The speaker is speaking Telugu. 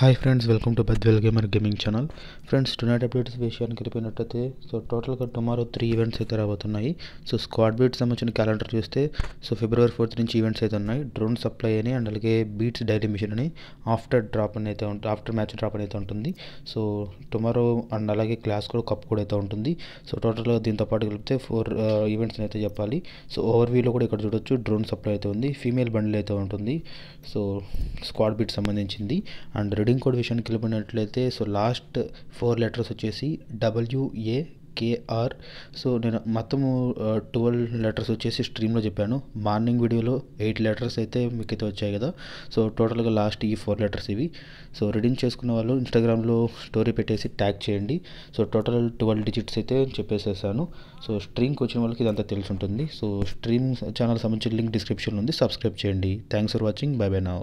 hi friends welcome to Badvel gamer gaming channel friends tonight updates విషయానికి వెళ్ళిపోయినట్టయితే సో టోటల్గా టుమారో త్రీ ఈవెంట్స్ అయితే రాబోతున్నాయి సో స్క్వాడ్ బీట్స్ సంబంధించిన క్యాలెండర్ చూస్తే సో ఫిబ్రవరి ఫోర్త్ నుంచి ఈవెంట్స్ అయితే ఉన్నాయి డ్రోన్ సప్లై అని అండ్ అలాగే బీట్స్ డైలీ మిషన్ అని ఆఫ్టర్ డ్రాప్ అని అయితే ఉంటుంది ఆఫ్టర్ మ్యాచ్ డ్రాప్ అని అయితే ఉంటుంది సో టుమారో అండ్ అలాగే క్లాస్ కూడా కప్ కూడా అయితే ఉంటుంది సో టోటల్గా దీంతో పాటు కలిపితే ఫోర్ ఈవెంట్స్ uh, అయితే చెప్పాలి సో ఓవర్ వ్యూలో కూడా ఇక్కడ చూడొచ్చు డ్రోన్ సప్లై అయితే ఉంది ఫీమేల్ బండిల్ అయితే ఉంటుంది సో స్క్వాడ్ బీట్ సంబంధించింది అండ్ స్పెల్లింగ్ కోడ్ విషయానికి వెళ్ళిపోయినట్లయితే సో లాస్ట్ ఫోర్ లెటర్స్ వచ్చేసి డబ్ల్యూఏ కేఆర్ సో నేను మొత్తము ట్వెల్వ్ లెటర్స్ వచ్చేసి స్ట్రీమ్లో చెప్పాను మార్నింగ్ వీడియోలో ఎయిట్ లెటర్స్ అయితే మీకు అయితే వచ్చాయి కదా సో టోటల్గా లాస్ట్ ఈ ఫోర్ లెటర్స్ ఇవి సో రీడింగ్ చేసుకున్న వాళ్ళు ఇన్స్టాగ్రామ్లో స్టోరీ పెట్టేసి ట్యాగ్ చేయండి సో టోటల్ ట్వెల్వ్ డిజిట్స్ అయితే చెప్పేసేసాను సో స్ట్రీమ్కి వచ్చిన వాళ్ళకి ఇదంతా తెలిసి ఉంటుంది సో స్ట్రీమ్ ఛానల్ సంబంధించిన లింక్ డిస్క్రిప్షన్లో ఉంది సబ్స్క్రైబ్ చేయండి thanks for watching bye bye నా